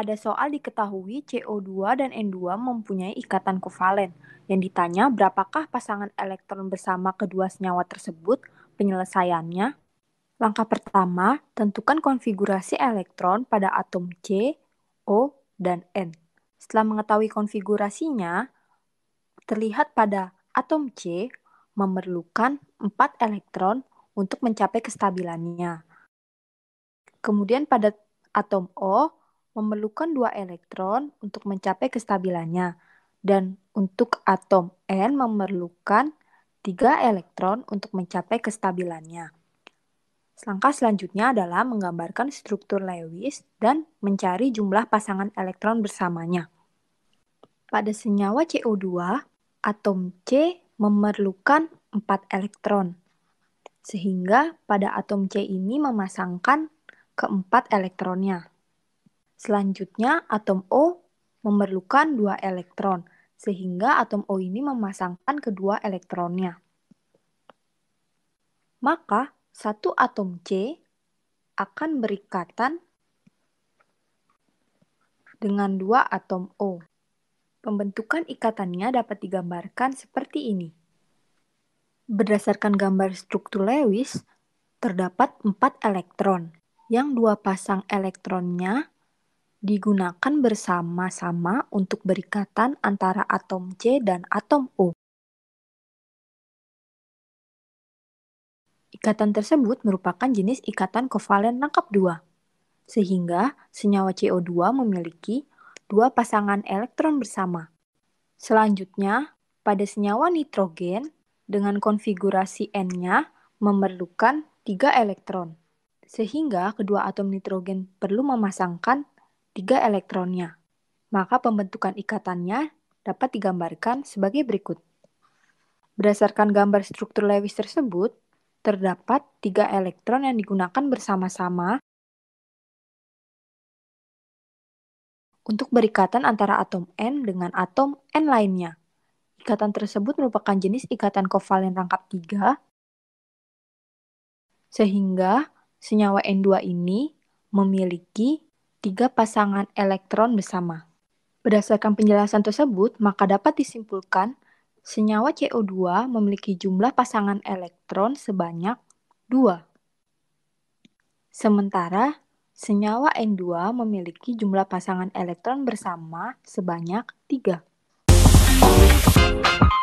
Pada soal diketahui CO2 dan N2 mempunyai ikatan kovalen. Yang ditanya berapakah pasangan elektron bersama kedua senyawa tersebut? Penyelesaiannya, langkah pertama, tentukan konfigurasi elektron pada atom C, O, dan N. Setelah mengetahui konfigurasinya, terlihat pada atom C memerlukan 4 elektron untuk mencapai kestabilannya. Kemudian pada atom O memerlukan dua elektron untuk mencapai kestabilannya, dan untuk atom N memerlukan tiga elektron untuk mencapai kestabilannya. Langkah selanjutnya adalah menggambarkan struktur Lewis dan mencari jumlah pasangan elektron bersamanya. Pada senyawa CO2, atom C memerlukan 4 elektron, sehingga pada atom C ini memasangkan keempat elektronnya. Selanjutnya, atom O memerlukan dua elektron, sehingga atom O ini memasangkan kedua elektronnya. Maka, satu atom C akan berikatan dengan dua atom O. Pembentukan ikatannya dapat digambarkan seperti ini. Berdasarkan gambar struktur Lewis, terdapat empat elektron, yang dua pasang elektronnya digunakan bersama-sama untuk berikatan antara atom C dan atom O. Ikatan tersebut merupakan jenis ikatan kovalen lengkap dua, sehingga senyawa CO2 memiliki dua pasangan elektron bersama. Selanjutnya, pada senyawa nitrogen dengan konfigurasi N-nya memerlukan tiga elektron sehingga kedua atom nitrogen perlu memasangkan tiga elektronnya. Maka pembentukan ikatannya dapat digambarkan sebagai berikut. Berdasarkan gambar struktur Lewis tersebut, terdapat tiga elektron yang digunakan bersama-sama untuk berikatan antara atom N dengan atom N lainnya. Ikatan tersebut merupakan jenis ikatan kovalen rangkap tiga, sehingga senyawa N2 ini memiliki tiga pasangan elektron bersama. Berdasarkan penjelasan tersebut, maka dapat disimpulkan senyawa CO2 memiliki jumlah pasangan elektron sebanyak 2. Sementara senyawa N2 memiliki jumlah pasangan elektron bersama sebanyak 3.